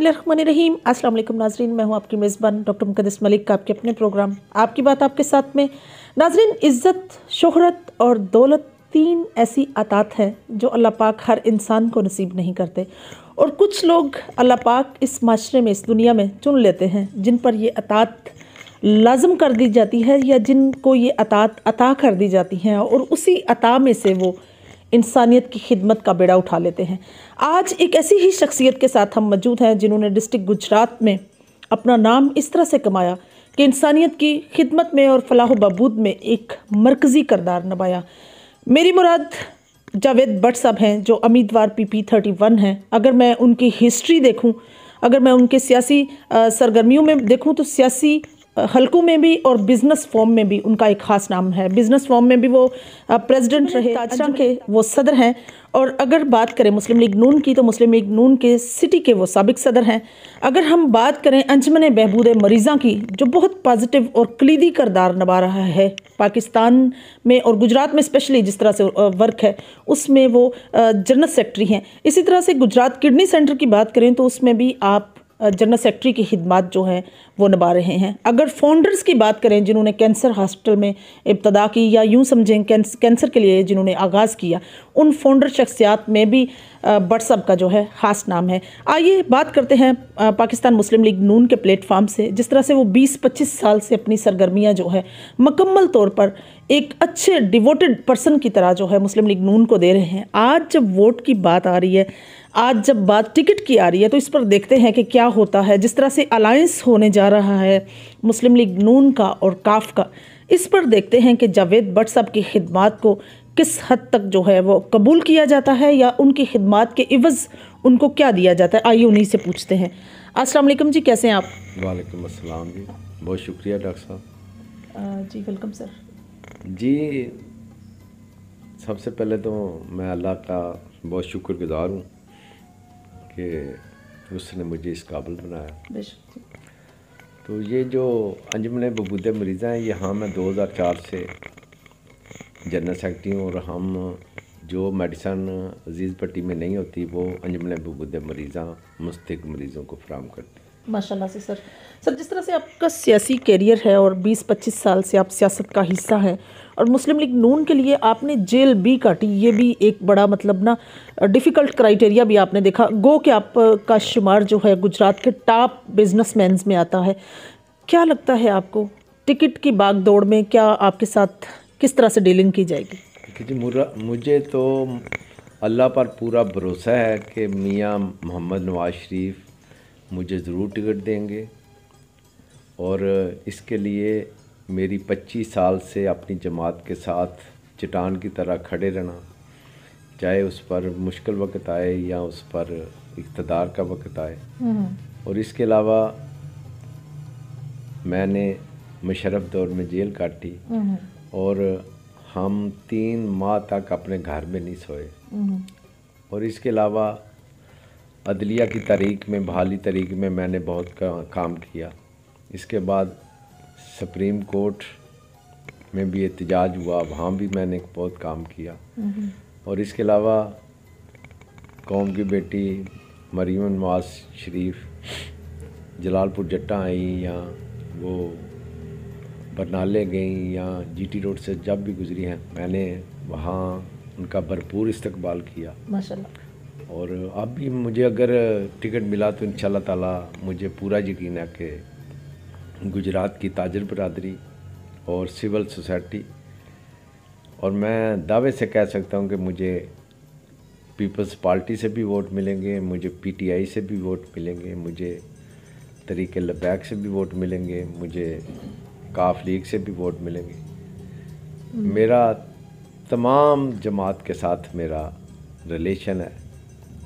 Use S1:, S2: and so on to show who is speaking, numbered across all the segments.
S1: बसमीम अस्सलाम वालेकुम नाजरीन मैं हूं आपकी मेज़बान डॉक्टर मुकदस मलिक का आपके अपने प्रोग्राम आपकी बात आपके साथ में नाजरीन इज़्ज़त शोहरत और दौलत तीन ऐसी अतात हैं जो अल्लाह पाक हर इंसान को नसीब नहीं करते और कुछ लोग अल्लाह पाक इस माशरे में इस दुनिया में चुन लेते हैं जिन पर ये अतात लाजम कर दी जाती है या जिनको ये अतात अता कर दी जाती हैं और उसी अता में से वो इंसानियत की खिदमत का बेड़ा उठा लेते हैं आज एक ऐसी ही शख्सियत के साथ हम मौजूद हैं जिन्होंने डिस्ट्रिक्ट गुजरात में अपना नाम इस तरह से कमाया कि इंसानियत की खिदमत में और फलाह बहबूद में एक मरकज़ी करदार नभाया मेरी मुराद जावेद भट्ट साहब हैं जो उम्मीदवार पी पी थर्टी वन हैं अगर मैं उनकी हिस्ट्री देखूं अगर मैं उनके सियासी सरगर्मियों में देखूं तो सियासी हलकों में भी और बिजनेस फॉर्म में भी उनका एक ख़ास नाम है बिजनेस फॉर्म में भी वो प्रेसिडेंट रहे ताजरा के वो सदर हैं और अगर बात करें मुस्लिम लीग नून की तो मुस्लिम लीग नून के सिटी के वो सबक सदर हैं अगर हम बात करें अंजमन बहबूद मरीज़ा की जो बहुत पॉजिटिव और कलीदी करदार नभा रहा है पाकिस्तान में और गुजरात में स्पेशली जिस तरह से वर्क है उसमें वो जनरल सेक्रेटरी हैं इसी तरह से गुजरात किडनी सेंटर की बात करें तो उसमें भी आप जनरल सेक्रेटरी की खिदमत जो हैं वो निभा रहे हैं अगर फाउंडर्स की बात करें जिन्होंने कैंसर हॉस्पिटल में इब्तदा की या यूँ समझें कैंसर के लिए जिन्होंने आगाज़ किया उन फाउंडर शख्सियात में भी बट का जो है ख़ास नाम है आइए बात करते हैं पाकिस्तान मुस्लिम लीग नून के प्लेटफार्म से जिस तरह से वो बीस पच्चीस साल से अपनी सरगर्मियाँ जो है मकम्मल तौर पर एक अच्छे डिवोटेड पर्सन की तरह जो है मुस्लिम लीग नून को दे रहे हैं आज जब वोट की बात आ रही है आज जब बात टिकट की आ रही है तो इस पर देखते हैं कि क्या होता है जिस तरह से अलायंस होने जा रहा है मुस्लिम लीग नून का और काफ का इस पर देखते हैं कि जावेद भट्ट साहब की खिदमत को किस हद तक जो है वो कबूल किया जाता है या उनकी खिदमत के इवज़ उनको क्या दिया जाता है आइए उन्हीं से पूछते हैं अस्सलाम वालेकुम जी कैसे हैं आप
S2: वालेकुम अस्सलाम जी बहुत शुक्रिया डॉक्टर
S1: साहब जी वेलकम सर
S2: जी सबसे पहले तो मैं अल्लाह का बहुत शुक्रगुज़ार हूँ कि उसने मुझे इस काबिल बनाया तो ये जो अंजमन बबूद मरीज़ा हैं ये हाँ मैं 2004 से जनरल सेक्रेटरी हूँ और हम जो मेडिसन अजीज़ पट्टी में नहीं होती वो अंजमन बबूद मरीज़ा मुस्तक मरीज़ों को फ्राहम हैं
S1: माशाल्लाह से सर सर जिस तरह से आपका सियासी कैरियर है और 20-25 साल से आप सियासत का हिस्सा हैं और मुस्लिम लीग नून के लिए आपने जेल भी काटी ये भी एक बड़ा मतलब ना डिफ़िकल्ट क्राइटेरिया भी आपने देखा गो के आप का शुमार जो है गुजरात के टॉप बिजनेस में आता है क्या लगता है आपको टिकट की बाग दौड़ में क्या आपके साथ किस तरह से डीलिंग की जाएगी
S2: जी मुझे तो अल्लाह पर पूरा भरोसा है कि मियाँ मोहम्मद नवाज शरीफ मुझे ज़रूर टिकट देंगे और इसके लिए मेरी 25 साल से अपनी जमात के साथ चटान की तरह खड़े रहना चाहे उस पर मुश्किल वक्त आए या उस पर इकतदार का वक्त आए हम्म। और इसके अलावा मैंने मशरफ दौर में जेल काटी हम्म। और हम तीन माह तक अपने घर में नहीं सोए हम्म। और इसके अलावा अदलिया की तारीख में बहाली तारीख में मैंने बहुत का, काम किया इसके बाद सुप्रीम कोर्ट में भी एहतजाज हुआ वहाँ भी मैंने बहुत काम किया और इसके अलावा कौम की बेटी मरीम नवाज शरीफ जलालपुर जट्टा आई या वो बरनाले गई या जीटी रोड से जब भी गुजरी हैं मैंने वहाँ उनका भरपूर इस्तकबाल किया माशाल्लाह और अब भी मुझे अगर टिकट मिला तो इन ताला मुझे पूरा यकीन है कि गुजरात की ताजर बरदरी और सिविल सोसाइटी और मैं दावे से कह सकता हूँ कि मुझे पीपल्स पार्टी से भी वोट मिलेंगे मुझे पीटीआई से भी वोट मिलेंगे मुझे तरीके लबैक से भी वोट मिलेंगे मुझे काफ लीग से भी वोट मिलेंगे हम्म। मेरा तमाम जमात के साथ मेरा रिलेशन है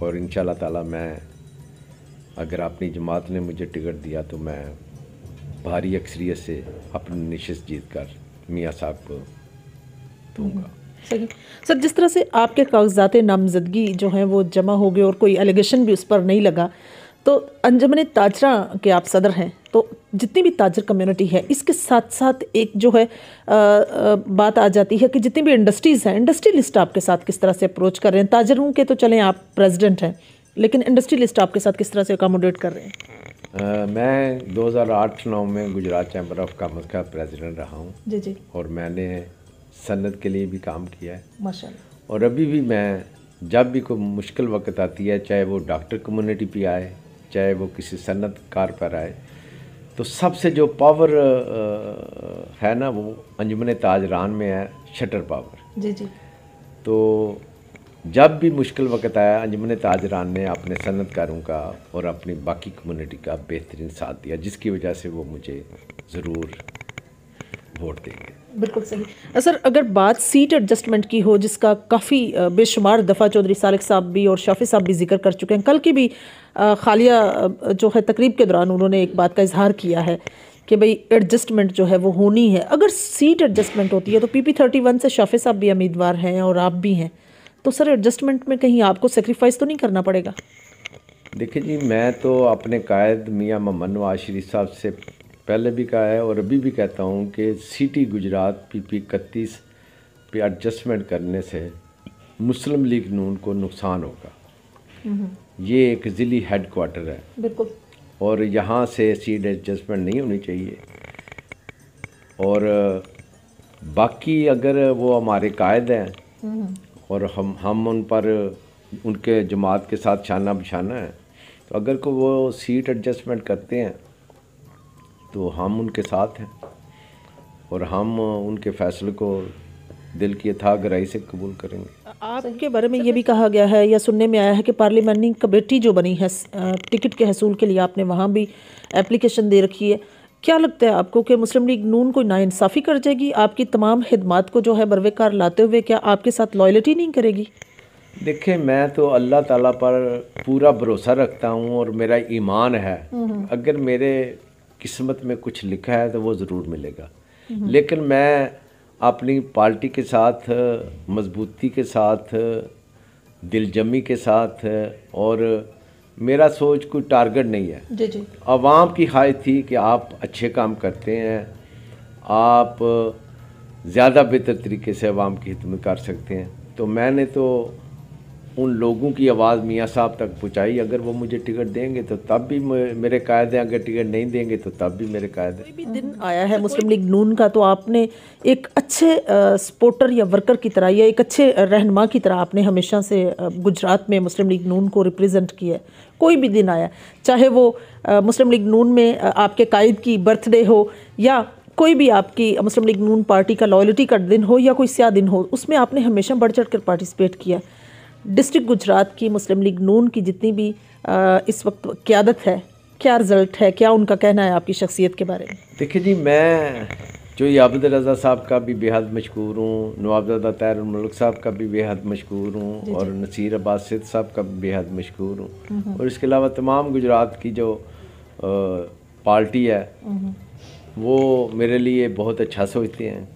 S2: और इन ताला मैं अगर अपनी जमात ने मुझे टिकट दिया तो मैं भारी अक्सरियत से अपनी नशस्त जीत कर मियाँ साहब को
S1: दूँगा सर जिस तरह से आपके कागजात नामजदगी जो हैं वो जमा हो गए और कोई एलिगेशन भी उस पर नहीं लगा तो अंजमन ताजरा के आप सदर हैं तो जितनी भी ताजर कम्युनिटी है इसके साथ साथ एक जो है आ, आ, बात आ जाती है कि जितनी भी इंडस्ट्रीज़ हैं लिस्ट आपके साथ किस तरह से अप्रोच कर रहे हैं ताजरों के तो चलें आप प्रेसिडेंट हैं लेकिन लिस्ट आपके साथ किस तरह से अकोमोडेट कर रहे हैं
S2: आ, मैं 2008 हज़ार में गुजरात चैम्बर ऑफ कॉमर्स का प्रेसिडेंट रहा हूँ जी जी और मैंने सन्नत के लिए भी काम किया है माशा और अभी भी मैं जब भी कोई मुश्किल वक्त आती है चाहे वो डॉक्टर कम्युनिटी पे आए चाहे वो किसी कार पर आए तो सबसे जो पावर है ना वो अंजुमन ताजरान में है शटर पावर जी जी तो जब भी मुश्किल वक्त आया अंजुमन ताजरान ने अपने सनतकारों का और अपनी बाकी कम्युनिटी का बेहतरीन साथ दिया जिसकी वजह से वो मुझे ज़रूर वोट देंगे
S1: बिल्कुल सही सर अगर बात सीट एडजस्टमेंट की हो जिसका काफ़ी बेशुमार दफ़ा चौधरी सालिक साहब भी और शाफी साहब भी जिक्र कर चुके हैं कल की भी खालिया जो है तकरीब के दौरान उन्होंने एक बात का इजहार किया है कि भाई एडजस्टमेंट जो है वो होनी है अगर सीट एडजस्टमेंट होती है तो पी पी थर्टी वन से शाफी साहब भी उम्मीदवार हैं और आप भी हैं तो सर एडजस्टमेंट में कहीं आपको सेक्रीफाइस तो नहीं करना पड़ेगा
S2: देखिए जी मैं तो अपने कायद मियाँ मोहम्मद नवाज शरीफ साहब से पहले भी कहा है और अभी भी कहता हूँ कि सिटी गुजरात पीपी इकतीस पे एडजस्टमेंट करने से मुस्लिम लीग नून को नुकसान होगा हम्म। ये एक ज़िली हेड क्वार्टर है बिल्कुल और यहाँ से सीट एडजस्टमेंट नहीं होनी चाहिए और बाकी अगर वो हमारे कायद हैं हम्म। और हम हम उन पर उनके जमात के साथ छाना बिछाना है तो अगर को वो सीट एडजस्टमेंट करते हैं तो हम उनके साथ हैं और हम उनके फैसले को दिल की था गहराई से कबूल करेंगे
S1: आपके बारे में ये भी कहा गया है या सुनने में आया है कि पार्लियामानी कमेटी जो बनी है टिकट के हसूल के लिए आपने वहाँ भी एप्लीकेशन दे रखी है क्या लगता है आपको कि मुस्लिम लीग नून कोई नाइंसाफ़ी कर जाएगी आपकी तमाम खदमात को जो है बरवेकार लाते हुए क्या आपके साथ लॉयल्टी नहीं करेगी
S2: देखिए मैं तो अल्लाह ताला पर पूरा भरोसा रखता हूँ और मेरा ईमान है हम्म। अगर मेरे किस्मत में कुछ लिखा है तो वो ज़रूर मिलेगा लेकिन मैं अपनी पार्टी के साथ मजबूती के साथ दिलजमी के साथ और मेरा सोच कोई टारगेट नहीं है जी जी आवाम की ख्वाहिश थी कि आप अच्छे काम करते हैं आप ज़्यादा बेहतर तरीके से आवाम की में कर सकते हैं तो मैंने तो उन लोगों की आवाज़ मियाँ साहब तक पहुँचाई अगर वो मुझे टिकट देंगे तो तब भी मेरे कायदे अगर टिकट नहीं देंगे तो तब भी मेरे कायदे कोई
S1: भी दिन आया है मुस्लिम लीग नून का तो आपने एक अच्छे सपोर्टर या वर्कर की तरह या एक अच्छे रहनमा की तरह आपने हमेशा से गुजरात में मुस्लिम लीग नून को रिप्रजेंट किया है कोई भी दिन आया चाहे वो मुस्लिम लीग नून में आपके कायद की बर्थडे हो या कोई भी आपकी मुस्लिम लीग नून पार्टी का लॉयल्टी का दिन हो या कोई स्या दिन हो उसमें आपने हमेशा बढ़ चढ़ कर पार्टिसिपेट किया डिस्ट्रिक्ट गुजरात की मुस्लिम लीग नून की जितनी भी आ, इस वक्त क्यादत है क्या रिज़ल्ट है क्या उनका कहना है आपकी शख्सियत के बारे में
S2: देखिए जी मैं जो याबद रज़ा साहब का भी बेहद मशहूर हूँ नवाबजादा तैर मलिक साहब का भी बेहद मशहूर हूँ और नसीर अब्बास सिद साहब का भी बेहद मशहूर हूँ और इसके अलावा तमाम गुजरात की जो आ, पार्टी है वो मेरे लिए बहुत अच्छा सोचते हैं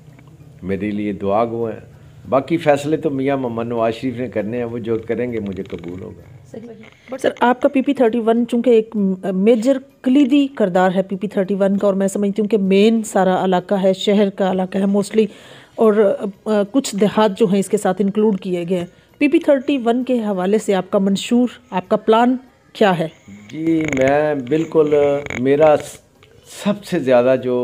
S2: मेरे लिए दुआ गो हैं बाकी फैसले तो मियाँ मोहम्मद नवाज शरीफ ने करने हैं वो जो करेंगे मुझे
S1: कबूल होगा बट सर आपका पी पी थर्टी वन चूँकि एक मेजर कलीदी करदार है पी पी थर्टी वन का और मैं समझती हूँ कि मेन सारा इलाका है शहर का इलाका है मोस्टली और आ, कुछ देहात जो हैं इसके साथ इंक्लूड किए गए हैं पी पी थर्टी वन के हवाले से आपका मंशूर आपका प्लान क्या है
S2: जी मैं बिल्कुल मेरा सबसे ज़्यादा जो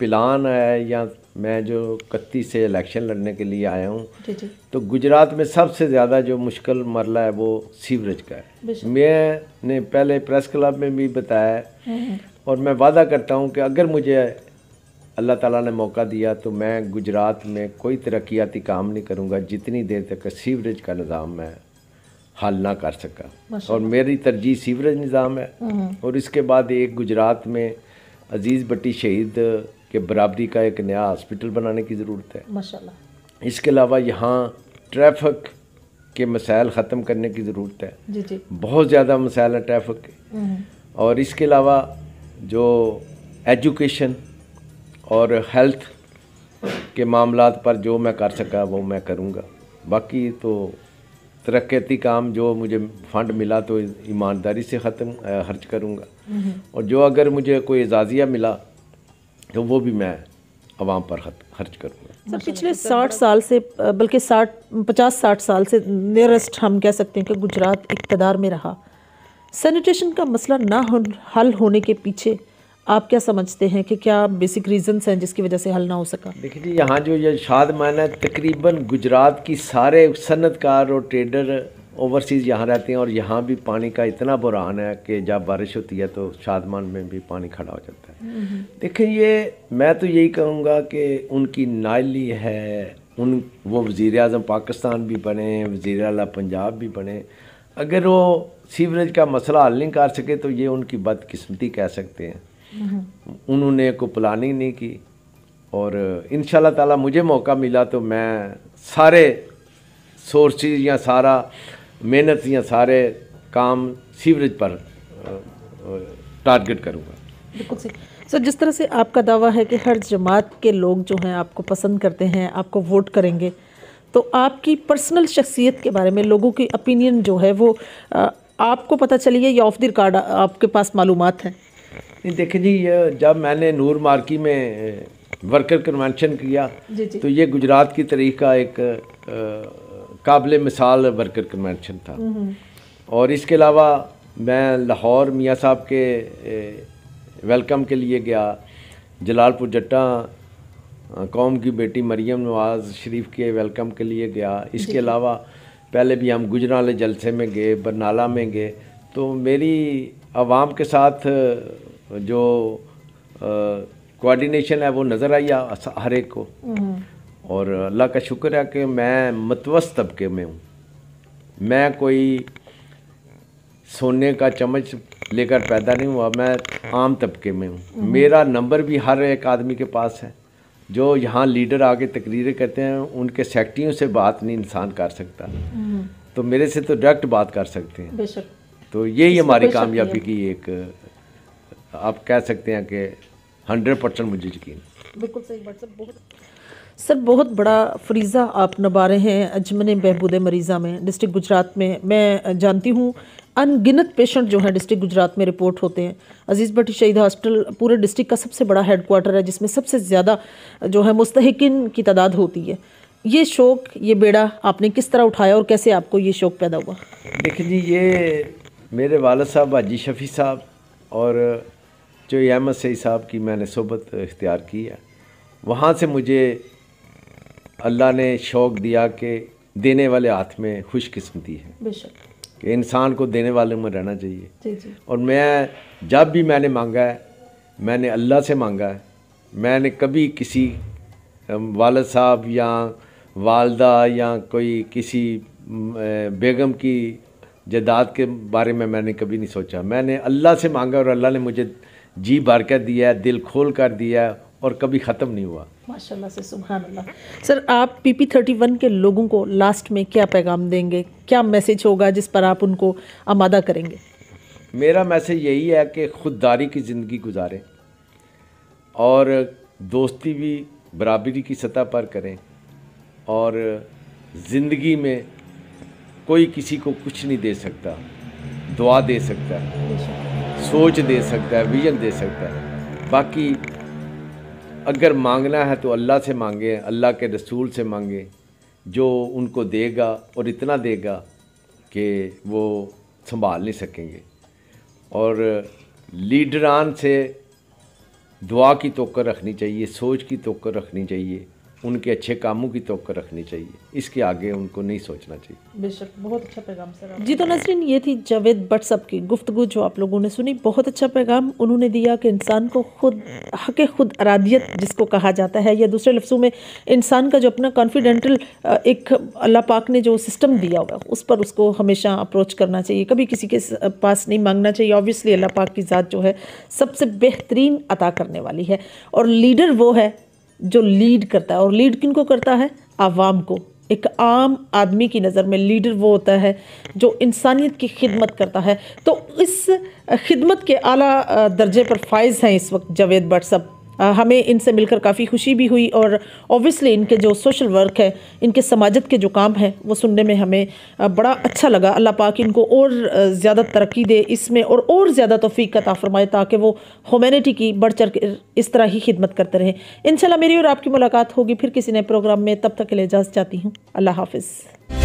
S2: प्लान है या मैं जो इकतीस से इलेक्शन लड़ने के लिए आया हूँ तो गुजरात में सबसे ज़्यादा जो मुश्किल मरला है वो सीवरेज का है मैंने पहले प्रेस क्लब में भी बताया है हम्म, हम्म। और मैं वादा करता हूँ कि अगर मुझे अल्लाह ताला ने मौका दिया तो मैं गुजरात में कोई तरक्याती काम नहीं करूँगा जितनी देर तक सीवरेज का निज़ाम मैं हल ना कर सका और मेरी तरजीह सीवरेज निज़ाम है हम्म। और इसके बाद एक गुजरात में अजीज़ बट्टी शहीद कि बराबरी का एक नया हॉस्पिटल बनाने की ज़रूरत है
S1: माशाल्लाह
S2: इसके अलावा यहाँ ट्रैफिक के मसाइल ख़त्म करने की ज़रूरत है जी जी बहुत ज़्यादा मसाइल है ट्रैफिक के हम्म। और इसके अलावा जो एजुकेशन और हेल्थ के मामला पर जो मैं कर सका वो मैं करूँगा बाकी तो तरक्याती काम जो मुझे फंड मिला तो ईमानदारी से ख़त्म खर्च करूँगा हम्म। और जो अगर मुझे कोई एजाज़िया मिला तो वो भी मैं आवाम पर खर्च करूँगा सर पिछले साठ साल
S1: से बल्कि साठ पचास साठ साल से नियरेस्ट हम कह सकते हैं कि गुजरात इकतदार में रहा सैनिटेशन का मसला ना हो, हल होने के पीछे आप क्या समझते हैं कि क्या बेसिक रीजंस हैं जिसकी वजह से हल ना हो सका देखिए जी
S2: यहाँ जो ये शाद है तकरीबन गुजरात की सारे सनतकार और ट्रेडर ओवरसीज़ यहाँ रहते हैं और यहाँ भी पानी का इतना बुरहान है कि जब बारिश होती है तो शादमान में भी पानी खड़ा हो जाता है
S1: देखें
S2: ये मैं तो यही कहूँगा कि उनकी नाली है उन वो वज़ी अजम पाकिस्तान भी बने वज़ी अला पंजाब भी बने अगर वो सीवरेज का मसला हल नहीं कर सके तो ये उनकी बदकिस्मती कह सकते
S1: हैं
S2: उन्होंने को प्लानिंग नहीं की और इन ताला मुझे मौका मिला तो मैं सारे सोर्स या सारा मेहनत या सारे काम सीवरेज पर टारगेट करूँगा
S1: बिल्कुल सही सर जिस तरह से आपका दावा है कि हर जमात के लोग जो हैं आपको पसंद करते हैं आपको वोट करेंगे तो आपकी पर्सनल शख्सियत के बारे में लोगों की ओपिनियन जो है वो आपको पता चली है या ऑफ द रिकार्ड आपके पास मालूम है
S2: देखिए जी जब मैंने नूर मार्की में वर्कर कन्वेंशन किया जी जी। तो ये गुजरात की तरीक़ का एक काबिल मिसाल वर्कर कन्वेंशन था हम्म, हम्म। और इसके अलावा मैं लाहौर मियाँ साहब के वेलकम के लिए गया जलालपुर जट्टा कौम की बेटी मरियम नवाज़ शरीफ के वेलकम के लिए गया इसके अलावा पहले भी हम गुजराले जलसे में गए बरनाला में गए तो मेरी आवाम के साथ जो कोऑर्डिनेशन है वो नज़र आई हर एक को हम्म। और अल्लाह का शुक्र है कि मैं मतवस तबके में हूँ मैं कोई सोने का चम्मच लेकर पैदा नहीं हुआ मैं आम तबके में हूँ मेरा नंबर भी हर एक आदमी के पास है जो यहाँ लीडर आके तकरीरें करते हैं उनके सेक्टरियों से बात नहीं इंसान कर सकता हम्म। तो मेरे से तो डायरेक्ट बात कर सकते हैं तो यही हमारी कामयाबी की एक आप कह सकते हैं कि हंड्रेड परसेंट मुझे यकीन
S1: बिल्कुल सही बात सर बहुत सर बहुत बड़ा फरीज़ा आप नबा रहे हैं अजमन बहबूद मरीज़ा में डिस्ट्रिक्ट गुजरात में मैं जानती हूँ अनगिनत पेशेंट जो है डिस्ट्रिक्ट गुजरात में रिपोर्ट होते हैं अजीज़ भट्टी शहीद हॉस्पिटल पूरे डिस्ट्रिक्ट का सबसे बड़ा हेडकोार्टर है जिसमें सबसे ज़्यादा जो है मुस्तकिन की तादाद होती है ये शौक़ ये बेड़ा आपने किस तरह उठाया और कैसे आपको ये शौक़ पैदा हुआ
S2: देखिए जी ये मेरे वाल साहब हाजी शफ़ी साहब और जो एस सही साहब की मैंने सोबत इख्तियार की है वहाँ से मुझे अल्लाह ने शौक़ दिया कि देने वाले हाथ में खुशकस्मती है बेशक कि इंसान को देने वाले में रहना चाहिए जी जी। और मैं जब भी मैंने मांगा है मैंने अल्लाह से मांगा है मैंने कभी किसी वाल साहब या वालदा या कोई किसी बेगम की जदाद के बारे में मैंने कभी नहीं सोचा मैंने अल्लाह से मांगा और अल्लाह ने मुझे जी कर दिया है दिल खोल कर दिया है और कभी ख़त्म नहीं हुआ
S1: माशाल्लाह से सुबह सर आप पी पी थर्टी वन के लोगों को लास्ट में क्या पैगाम देंगे क्या मैसेज होगा जिस पर आप उनको आमादा करेंगे
S2: मेरा मैसेज यही है कि खुददारी की ज़िंदगी गुजारें और दोस्ती भी बराबरी की सतह पर करें और ज़िंदगी में कोई किसी को कुछ नहीं दे सकता दुआ दे सकता है सोच दे सकता है विजन दे सकता है बाकी अगर मांगना है तो अल्लाह से मांगे अल्लाह के रसूल से मांगे जो उनको देगा और इतना देगा कि वो संभाल नहीं सकेंगे और लीडरान से दुआ की तोकर रखनी चाहिए सोच की तोकर रखनी चाहिए उनके अच्छे कामों की तो रखनी चाहिए इसके आगे उनको नहीं सोचना चाहिए
S1: बेशक बहुत अच्छा पैगाम सर जी तो नसरीन ये थी जावेद बट सब की गुफ्तु जो आप लोगों ने सुनी बहुत अच्छा पैगाम उन्होंने दिया कि इंसान को खुद हक खुद अरादियत जिसको कहा जाता है या दूसरे लफ्सों में इंसान का जो अपना कॉन्फिडेंटल एक अल्लाह पाक ने जो सिस्टम दिया हुआ उस पर उसको हमेशा अप्रोच करना चाहिए कभी किसी के पास नहीं मांगना चाहिए ऑब्वियसली अल्लाह पाक की ज़ात जो है सबसे बेहतरीन अता करने वाली है और लीडर वो है जो लीड करता है और लीड किन को करता है आवाम को एक आम आदमी की नज़र में लीडर वो होता है जो इंसानियत की खिदमत करता है तो इस खिदमत के आला दर्जे पर फाइज हैं इस वक्त जावेद भट्ट साहब हमें इनसे मिलकर काफ़ी खुशी भी हुई और ऑब्वियसली इनके जो सोशल वर्क है इनके समाजत के जो काम हैं वो सुनने में हमें बड़ा अच्छा लगा अल्लाह पाक इनको और ज़्यादा तरक्की दे इसमें और और ज़्यादा तोफ़ी का ताफ़रमाए ताकि वो ह्यूमैनिटी की बढ़ चढ़ इस तरह ही खिदमत करते रहें इन मेरी और आपकी मुलाकात होगी फिर किसी नए प्रोग्राम में तब तक के लिए इजाज़त चाहती हूँ अल्लाह हाफिज़